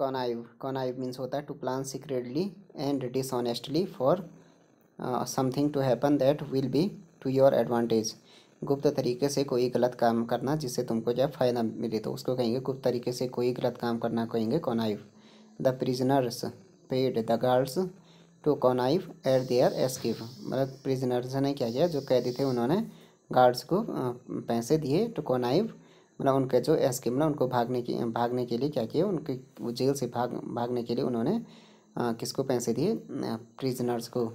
कनाइव कनाइव means होता है to plan secretly and dishonestly for something to happen that will be to your advantage गुप्त तरीके से कोई गलत काम करना जिससे तुमको जब फ़ायदा मिले तो उसको कहेंगे गुप्त तरीके से कोई गलत काम करना कहेंगे connive the prisoners paid the girls to connive at their escape मतलब प्रिजनर्स ने क्या किया जो कैदी थे उन्होंने गार्ड्स को uh, पैसे दिए टू कॉनाइव मतलब उनका जो एस के मतलब उनको भागने की भागने के लिए क्या किया उनके जेल से भाग भागने के लिए उन्होंने किसको पैसे दिए प्रिजनर्स को